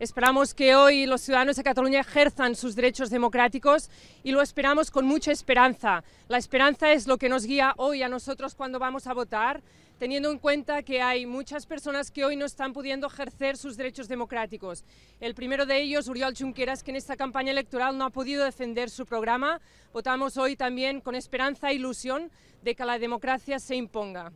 Esperamos que hoy los ciudadanos de Cataluña ejerzan sus derechos democráticos y lo esperamos con mucha esperanza. La esperanza es lo que nos guía hoy a nosotros cuando vamos a votar, teniendo en cuenta que hay muchas personas que hoy no están pudiendo ejercer sus derechos democráticos. El primero de ellos, Uriol Junqueras, que en esta campaña electoral no ha podido defender su programa. Votamos hoy también con esperanza e ilusión de que la democracia se imponga.